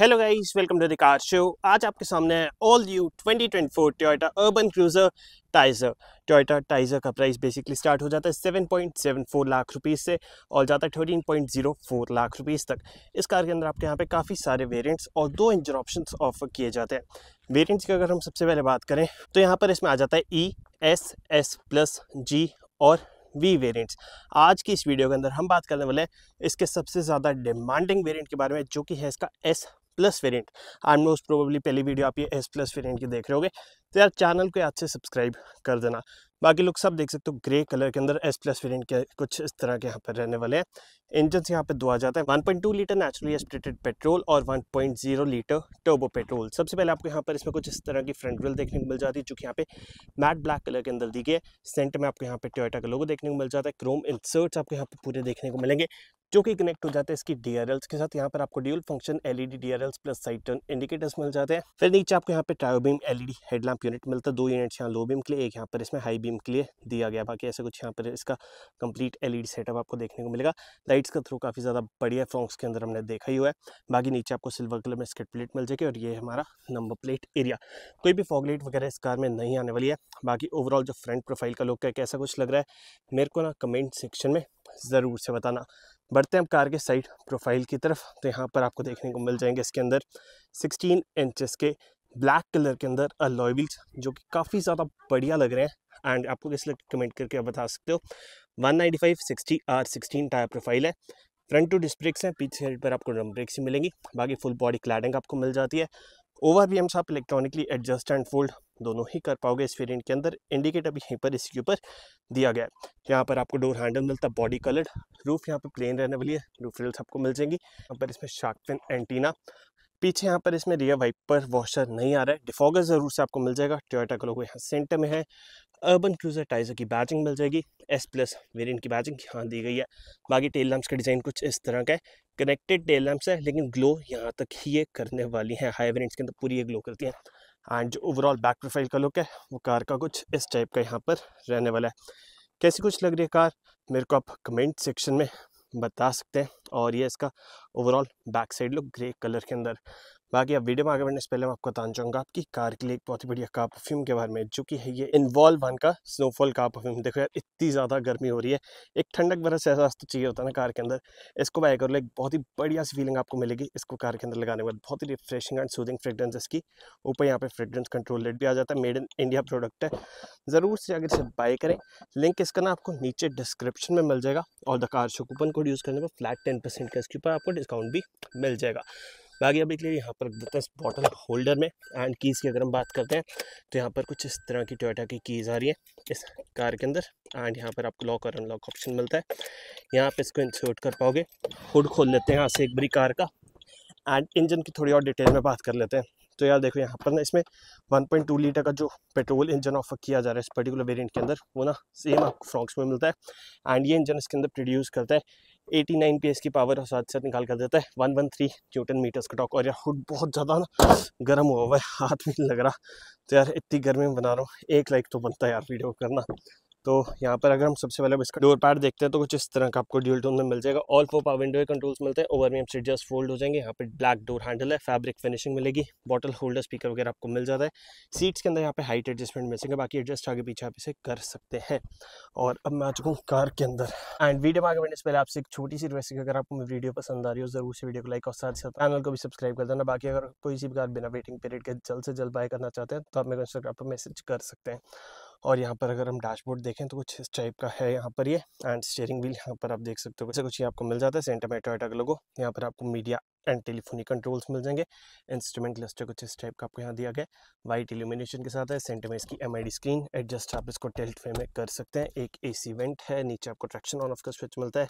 hello guys welcome to the car show आज आपके सामने है all new 2024 Toyota Urban Cruiser Taisor Toyota Taisor का प्राइस बेसिकली स्टार्ट हो जाता है 7.74 लाख रुपीस से और जाता है 13.04 लाख रुपीस तक इस कार के अंदर आपके यहाँ पे काफ़ी सारे वेरिएंट्स और दो इंजन ऑप्शन ऑफर किए जाते हैं वेरियंट्स की अगर हम सबसे पहले बात करें तो यहाँ पर इसमें आ जाता है E S S plus G और वी वेरिएंट्स आज की इस वीडियो के अंदर हम बात करने वाले हैं इसके सबसे ज़्यादा डिमांडिंग वेरिएंट के बारे में जो कि है इसका S plus variant I most probably पहली वीडियो आप ये एस प्लस वेरियंट की देख रहे होगे तो यार चैनल को याद से सब्सक्राइब कर देना बाकी लोग सब देख सकते हो ग्रे कलर के अंदर एस प्लस वेरियंट के कुछ इस तरह के यहाँ पर रहने वाले हैं इंजन यहाँ पर दुआ जाता है 1.2 लीटर नेचुरली एस्पिरेटेड पेट्रोल और 1.0 लीटर टर्बो पेट्रोल सबसे पहले आपको यहाँ पर इसमें कुछ इस तरह की फ्रंट व्हील देखने को मिल जाती है जो कि यहाँ पे मैट ब्लैक कलर के अंदर दी गई है सेंटर में आपको यहाँ पे टोयटा का लोगो देखने को मिल जाता है क्रोम इंसर्ट्स आपको यहाँ पे पूरे देखने को मिलेंगे जो कि कनेक्ट हो जाते हैं इसकी डी के साथ यहाँ पर आपको dual function LED D plus side turn indicators मिल जाते हैं फिर नीचे आपको यहाँ पे ट्रायोबीम एलईडी हेडलैम्प यूनिट मिलता है दो यूनिट्स यहाँ लो बीम के लिए एक यहाँ पर इसमें हाई बीम के लिए दिया गया बाकी ऐसे कुछ यहाँ पर इसका कंप्लीट एलईडी सेटअप आपको देखने को मिलेगा लाइट्स का थ्रू काफ़ी ज़्यादा बढ़िया फ्रॉक्स के अंदर हमने देखा ही हुआ है बाकी नीचे आपको सिल्वर कलर में स्किट प्लेट मिल जाएगी और ये हमारा नंबर प्लेट एरिया कोई भी फॉगलेट वगैरह इस कार में नहीं आने वाली है बाकी ओवरऑल जो फ्रंट प्रोफाइल का लुक है कैसा कुछ लग रहा है मेरे को ना कमेंट सेक्शन में ज़रूर से बताना बढ़ते हैं हम कार के साइड प्रोफाइल की तरफ तो यहाँ पर आपको देखने को मिल जाएंगे इसके अंदर 16 इंचेस के ब्लैक कलर के अंदर अलॉय व्हील्स जो कि काफ़ी ज़्यादा बढ़िया लग रहे हैं एंड आपको किस लगे कमेंट करके आप बता सकते हो one ninety five sixty R sixteen tyre profile है फ्रंट टू डिस्क ब्रेक्स हैं पीछे हेड पर आपको ड्रम ब्रेक्स ही मिलेंगी बाकी फुल बॉडी क्लैडिंग आपको मिल जाती है ओवर भी हम आप इलेक्ट्रॉनिकली एडजस्ट एंड फोल्ड दोनों ही कर पाओगे इस वेरिएंट के अंदर इंडिकेटर भी यहीं पर इसके ऊपर दिया गया है यहाँ पर आपको डोर हैंडल मिलता है बॉडी कलर्ड रूफ यहाँ पर प्लेन रहने वाली है रूफ रेल्स आपको मिल जाएंगी यहाँ पर इसमें शार्कफिन एंटीना पीछे यहाँ पर इसमें रियर वाइपर वॉशर नहीं आ रहा है डिफॉगर ज़रूर से आपको मिल जाएगा टोयोटा का लोगो यहाँ सेंटर में है अर्बन क्रूजर टाइजर की बैचिंग मिल जाएगी एस प्लस वेरियंट की बैचिंग यहाँ दी गई है बाकी टेल लैम्प्स का डिज़ाइन कुछ इस तरह का है कनेक्टेड टेल लैम्प्स है लेकिन ग्लो यहाँ तक ही ये करने वाली हैं हाई वेरियंट्स के अंदर पूरी ये ग्लो करती हैं एंड जो ओवरऑल बैक प्रोफाइल का लुक है वो कार का कुछ इस टाइप का यहाँ पर रहने वाला है कैसी कुछ लग रही है कार मेरे को आप कमेंट सेक्शन में बता सकते हैं और ये इसका overall back side look grey colour के अंदर बाकी आप वीडियो में आगे बढ़ने से पहले मैं आपको बताना चाहूँगा आपकी कार के लिए एक बहुत ही बढ़िया कार परफ्यूम के बारे में जो कि है ये इन्वॉल्व वन का स्नोफॉल कार परफ्यूम देखो यार इतनी ज़्यादा गर्मी हो रही है एक ठंडक बरस एहसास तो चाहिए होता है ना कार के अंदर इसको बाय लो एक बहुत ही बढ़िया सी फीलिंग आपको मिलेगी इसको कार के अंदर लगाने के बाद बहुत ही रिफ्रेशिंग एंड सूदिंग फ्रेगरेंस इसकी ऊपर यहाँ पर फ्रेगरेंस कंट्रोल रेट भी आ जाता है मेड इन इंडिया प्रोडक्ट है ज़रूर से अगर इसे बाय करें लिंक इसका ना आपको नीचे डिस्क्रिप्शन में मिल जाएगा और the car show coupon code use करने पर फ्लैट टेन परसेंट का इसके ऊपर आपको डिस्काउंट भी मिल जाएगा बाकी अभी के लिए यहाँ पर देते हैं बॉटल होल्डर में एंड कीज़ की अगर हम बात करते हैं तो यहाँ पर कुछ इस तरह की टोयोटा की कीज़ आ रही है इस कार के अंदर एंड यहाँ पर आपको लॉक और अनलॉक ऑप्शन मिलता है यहाँ पर इसको इंसर्ट कर पाओगे हुड खोल लेते हैं यहाँ से एक बड़ी कार का एंड इंजन की थोड़ी और डिटेल में बात कर लेते हैं तो यार देखो यहाँ पर ना इसमें 1.2 लीटर का जो पेट्रोल इंजन ऑफर किया जा रहा है इस पर्टिकुलर वेरिएंट के अंदर वो ना सेम आपको फ्रॉक्स में मिलता है एंड ये इंजन इसके अंदर प्रोड्यूस करता है एटी नाइन पी एस की पावर साथ साथ निकाल कर देता है one one three newton meters का टॉक और यार हुड बहुत ज़्यादा ना गर्म हुआ हुआ है हाथ भी लग रहा तो यार इतनी गर्मी में बना रहा हूँ एक लाइक तो बनता है यार वीडियो करना तो यहाँ पर अगर हम सबसे पहले इसका डोर पैड देखते हैं तो कुछ इस तरह का आपको ड्यूल टोन तो में मिल जाएगा all four power window controls मिलते हैं ओवर में सीट जस्ट फोल्ड हो जाएंगे यहाँ पर ब्लैक डोर हैंडल है फैब्रिक फिनिशिंग मिलेगी बॉटल होल्डर स्पीकर वगैरह आपको मिल जाता है सीट्स के अंदर यहाँ पे हाइट एडजस्टमेंट मिल जाएंगे बाकी एडजस्ट आगे पीछे आप इसे कर सकते हैं और अब मैं आ चुका हूँ कार के अंदर एंड वीडियो आगे बढ़ने से पहले आपसे एक छोटी सी रिक्वेस्ट अगर आपको वीडियो पसंद आ रही हो जरूर से वीडियो को लाइक और साथ साथ चैनल को भी सब्सक्राइब कर देना बाकी अगर कोई भी कार बिना वेटिंग पीरियड के जल्द से जल्द बाय करना चाहते हैं तो आप मेरे इंस्टाग्राम पर मैसेज कर सकते हैं और यहाँ पर अगर हम डैशबोर्ड देखें तो कुछ इस टाइप का है यहाँ पर ये एंड स्टेयरिंग व्हील यहाँ पर आप देख सकते हो वैसे कुछ ही आपको मिल जाता है सेंटर में टोयटा का लोगो यहाँ पर आपको मीडिया एंड टेलीफोनिक कंट्रोल्स मिल जाएंगे इंस्ट्रूमेंट क्लस्टर कुछ इस टाइप का आपको यहाँ दिया गया वाइट इल्यूमिनेशन के साथ है सेंटर में इसकी एम स्क्रीन एडजस्ट आप इसको टेल्ट फ्रेम में कर सकते हैं एक ए वेंट है नीचे आपको ट्रैक्शन ऑन ऑफ का स्विच मिलता है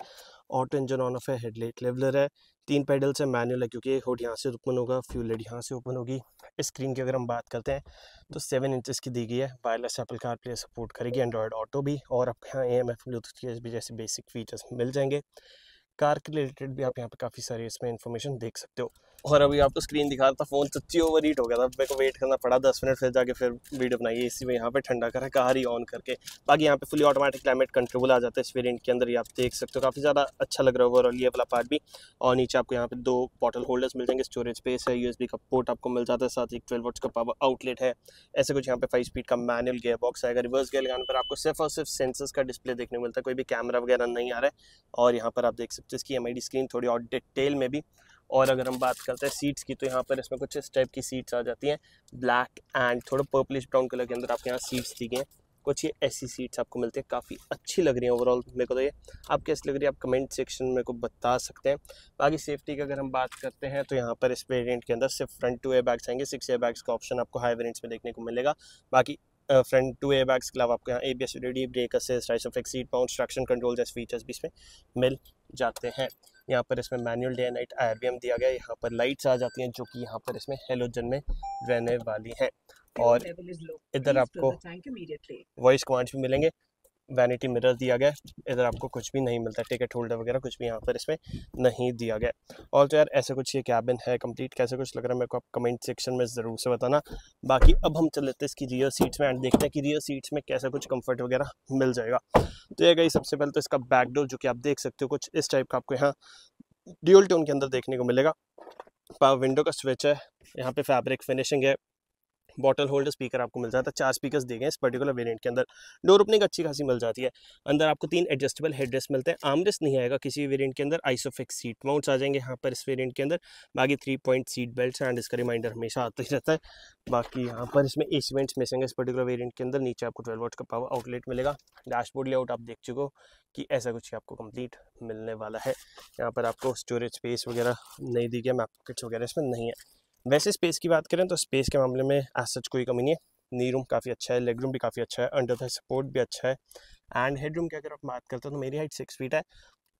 ऑटो इंजन ऑन ऑफ है हेडलाइट लेवलर है तीन पैडल्स है मैनुअल है क्योंकि हुड यहाँ से ओपन होगा फ्यूल लेट यहाँ से ओपन होगी स्क्रीन की अगर हम बात करते हैं तो सेवन इंचेस की दी गई है wireless Apple car play support करेगी एंड्रॉयड ऑटो भी और आपके यहाँ ए एम एफ ब्लूटूथ जैसे बेसिक फीचर्स मिल जाएंगे कार के रिलेटेड भी आप यहाँ पे काफ़ी सारे इसमें इन्फॉर्मेशन देख सकते हो और अभी आपको स्क्रीन दिखा रहा था फ़ोन सच्ची ओवर हीट हो गया था मेरे को वेट करना पड़ा दस मिनट फिर जाके फिर वीडियो बनाई इसी में यहाँ पे ठंडा करा कार ही ऑन करके बाकी यहाँ पे फुली ऑटोमेटिक क्लाइमेट कंट्रोल आ जाता है इस वेरियंट के अंदर ही आप देख सकते हो काफ़ी ज़्यादा अच्छा लग रहा है ओवरऑल ये वाला पार्ट भी और नीचे आपको यहाँ पे दो बॉटल होल्डर्स मिल जाएंगे स्टोरेज स्पेस है यू का पोर्ट आपको मिल जाता है साथ ही ट्वेल्व वोट्स का पावर आउटलेट है ऐसे कुछ यहाँ पे फाइव स्पीड का मैनुअल गेयर बॉक्स आएगा रिवर्स गेयर लगाने पर आपको सिर्फ और सिर्फ सेंसर्स का डिस्प्ले देखने को मिलता है कोई भी कैमरा वगैरह नहीं आ रहा है और यहाँ पर आप देख सकते हो इसकी एम स्क्रीन थोड़ी और डिटेल में भी और अगर हम बात करते हैं सीट्स की तो यहाँ पर इसमें कुछ इस टाइप की सीट्स आ जाती हैं ब्लैक एंड थोड़ा पर्पलिश ब्राउन कलर के अंदर आपके यहाँ सीट्स दी गई हैं कुछ ये ऐसी सीट्स आपको मिलती है काफ़ी अच्छी लग रही है ओवरऑल मेरे को तो ये आप कैसी लग रही है आप कमेंट सेक्शन में को बता सकते हैं बाकी सेफ्टी की अगर हम बात करते हैं तो यहाँ पर इस वेरियंट के अंदर सिर्फ फ्रंट टू ए बैग्स आएंगे सिक्स ए बैग्स का ऑप्शन आपको हाई वेरियंट्स में देखने को मिलेगा बाकी फ्रंट टू ए बैग्स के अलावा आपको यहाँ A B S ready brake assist rise off exit pound स्ट्रक्शन कंट्रोल जैसे फीचर्स भी इसमें मिल जाते हैं यहाँ पर इसमें मैनुअल डे नाइट आर दिया गया यहाँ पर लाइट्स आ जाती हैं जो कि यहाँ पर इसमें हेलोजन में रहने वाली हैं और इधर आपको वॉइस कमांड्स भी मिलेंगे वैनिटी मिरर दिया गया है इधर आपको कुछ भी नहीं मिलता टिकट होल्डर वगैरह कुछ भी यहाँ पर इसमें नहीं दिया गया और तो यार ऐसे कुछ ये कैबिन है कंप्लीट कैसे कुछ लग रहा है मेरे को आप कमेंट सेक्शन में ज़रूर से बताना बाकी अब हम चल लेते हैं इसकी रियर सीट्स में एंड देखते हैं कि रियर सीट्स में कैसा कुछ कम्फर्ट वगैरह मिल जाएगा तो ये गई सबसे पहले तो इसका बैकडोर जो कि आप देख सकते हो कुछ इस टाइप का आपको यहाँ ड्यूल टोन के अंदर देखने को मिलेगा पावर विंडो का स्विच है यहाँ पे फैब्रिक फिनिशिंग है बॉटल होल्डर स्पीकर आपको मिल जाता है चार स्पीकर्स दे गए इस पर्टिकुलर वेरिएंट के अंदर डोर ओपनिंग अच्छी खासी मिल जाती है अंदर आपको तीन एडजस्टेबल हेडरेस्ट मिलते हैं आमरेस नहीं आएगा किसी भी वेरिएंट के अंदर आइसोफिक्स सीट माउंट्स आ जाएंगे यहाँ पर इस वेरिएंट के अंदर बाकी three point seat belt and इसका रिमाइंडर हमेशा आता ही रहता है बाकी यहाँ पर इसमें ए सीमेंट्स मिसेंगे इस पर्टिकुलर वेरियंट के अंदर नीचे आपको ट्वेल्व वोट का पावर आउटलेट मिलेगा डैशबोर्ड लेआउट आप देख चुके हो कि ऐसा कुछ आपको कंप्लीट मिलने वाला है यहाँ पर आपको स्टोरेज स्पेस वगैरह नहीं दी गया मैप वगैरह इसमें नहीं है वैसे स्पेस की बात करें तो स्पेस के मामले में एज सच कोई कमी नहीं है नी रूम काफ़ी अच्छा है लेग रूम भी काफ़ी अच्छा है अंडर द सपोर्ट भी अच्छा है एंड हेड रूम की अगर आप बात करते हैं तो मेरी हाइट सिक्स फीट है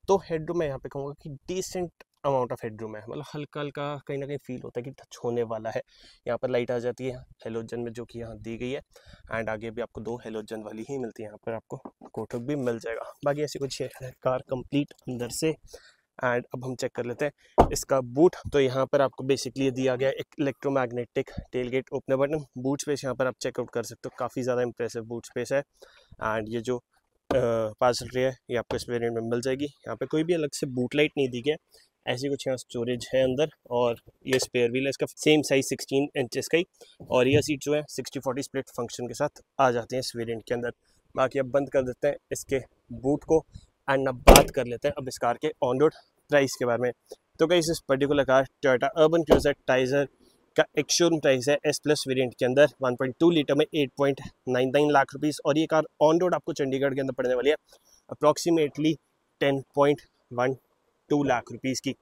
तो हेड रूम मैं यहाँ पे कहूँगा कि decent amount of head room है मतलब हल्का हल्का कहीं ना कहीं फील होता है कि टच होने वाला है यहाँ पर लाइट आ जाती है हेलोजन में जो कि यहाँ दी गई है एंड आगे भी आपको दो हेलोजन वाली ही मिलती है यहाँ पर आपको कोठक भी मिल जाएगा बाकी ऐसी कुछ है कार कंप्लीट अंदर से एंड अब हम चेक कर लेते हैं इसका बूट तो यहाँ पर आपको बेसिकली दिया गया एक electromagnetic tailgate opener button boot space यहाँ पर आप चेकआउट कर सकते हो काफ़ी ज़्यादा इंप्रेसिव बूट स्पेस है एंड ये जो पार्सल ट्रे है ये आपको इस वेरियंट में मिल जाएगी यहाँ पर कोई भी अलग से बूट लाइट नहीं दी गई ऐसी कुछ यहाँ स्टोरेज है अंदर और ये स्पेयर व्हील है इसका सेम साइज 16 इंच का ही और ये सीट जो है 60 40 स्प्लिट फंक्शन के साथ आ जाती हैं इस वेरियंट के अंदर बाकी अब बंद कर देते हैं इसके बूट को एंड अब बात कर लेते हैं अब इस कार के ऑन रोड प्राइस के बारे में तो कहीं इस particular car Toyota Urban Cruiser Taisor का एक शोरूम प्राइस है एस प्लस वेरियंट के अंदर 1.2 लीटर में 8.99 लाख रुपीस और ये कार ऑन रोड आपको चंडीगढ़ के अंदर पड़ने वाली है अप्रॉक्सीमेटली 10.12 लाख रुपीस की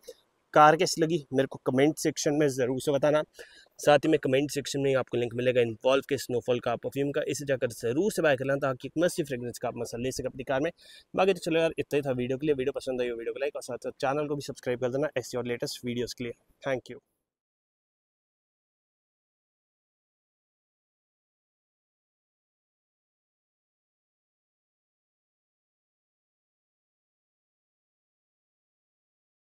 कार कैसी लगी मेरे को कमेंट सेक्शन में ज़रूर से बताना साथ ही में कमेंट सेक्शन में आपको लिंक मिलेगा इन्वॉल्व के स्नोफॉल का परफ्यूम का इसे जाकर ज़रूर से बाय कर लेना ताकि एक मस्ती फ्रेगरेंस का आप मसल ले सके अपनी कार में बाकी तो चलो यार इतना ही था वीडियो के लिए वीडियो पसंद आई वीडियो को लाइक और साथ साथ चैनल को भी सब्सक्राइब कर देना ऐसी और लेटेस्ट वीडियोज़ के लिए थैंक यू